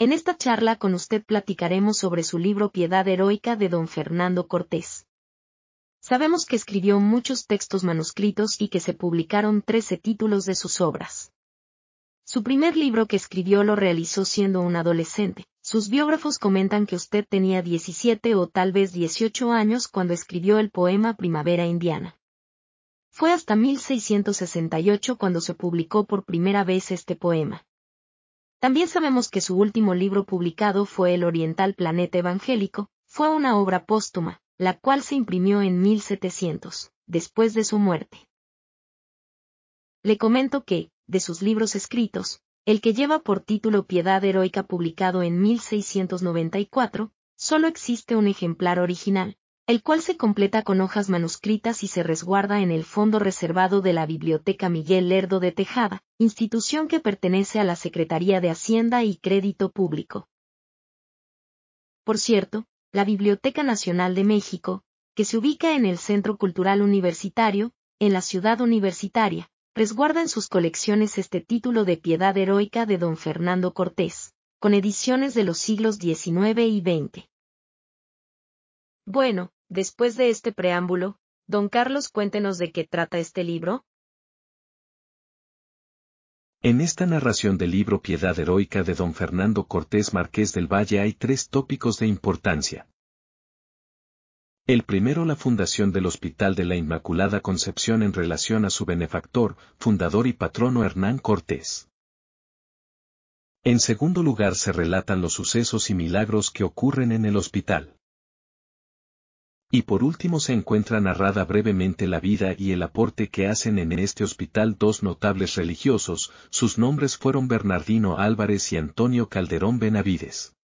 En esta charla con usted platicaremos sobre su libro Piedad Heroica de don Fernando Cortés. Sabemos que escribió muchos textos manuscritos y que se publicaron 13 títulos de sus obras. Su primer libro que escribió lo realizó siendo un adolescente. Sus biógrafos comentan que usted tenía 17 o tal vez 18 años cuando escribió el poema Primavera Indiana. Fue hasta 1668 cuando se publicó por primera vez este poema. También sabemos que su último libro publicado fue El Oriental Planeta Evangélico, fue una obra póstuma, la cual se imprimió en 1700, después de su muerte. Le comento que, de sus libros escritos, el que lleva por título Piedad Heroica publicado en 1694, solo existe un ejemplar original, el cual se completa con hojas manuscritas y se resguarda en el fondo reservado de la Biblioteca Miguel Lerdo de Tejada, institución que pertenece a la Secretaría de Hacienda y Crédito Público. Por cierto, la Biblioteca Nacional de México, que se ubica en el Centro Cultural Universitario, en la ciudad universitaria, resguarda en sus colecciones este título de piedad heroica de don Fernando Cortés, con ediciones de los siglos XIX y XX. Bueno, Después de este preámbulo, don Carlos cuéntenos de qué trata este libro. En esta narración del libro Piedad Heroica de don Fernando Cortés Marqués del Valle hay tres tópicos de importancia. El primero la fundación del Hospital de la Inmaculada Concepción en relación a su benefactor, fundador y patrono Hernán Cortés. En segundo lugar se relatan los sucesos y milagros que ocurren en el hospital. Y por último se encuentra narrada brevemente la vida y el aporte que hacen en este hospital dos notables religiosos, sus nombres fueron Bernardino Álvarez y Antonio Calderón Benavides.